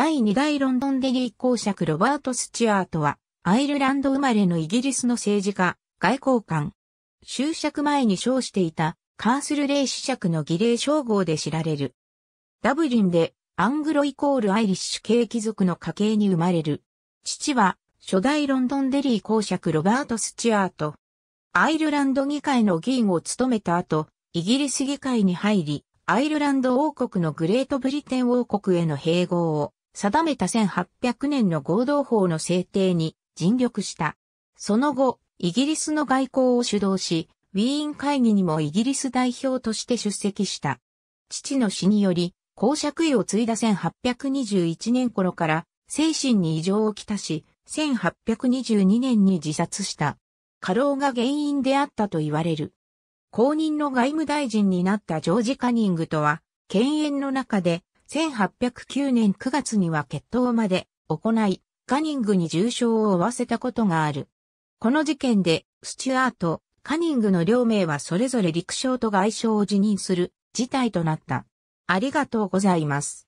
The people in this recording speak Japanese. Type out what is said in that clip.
第2代ロンドンデリー公爵ロバート・スチュアートは、アイルランド生まれのイギリスの政治家、外交官。就職前に称していた、カースルレイ子爵の儀礼称号で知られる。ダブリンで、アングロイコールアイリッシュ系貴族の家系に生まれる。父は、初代ロンドンデリー公爵ロバート・スチュアート。アイルランド議会の議員を務めた後、イギリス議会に入り、アイルランド王国のグレートブリテン王国への併合を定めた1800年の合同法の制定に尽力した。その後、イギリスの外交を主導し、ウィーン会議にもイギリス代表として出席した。父の死により、公爵位を継いだ1821年頃から精神に異常をきたし、1822年に自殺した。過労が原因であったと言われる。公認の外務大臣になったジョージ・カニングとは、犬猿の中で1809年9月には決闘まで行い、カニングに重傷を負わせたことがある。この事件で、スチュアート、カニングの両名はそれぞれ陸将と外相を辞任する事態となった。ありがとうございます。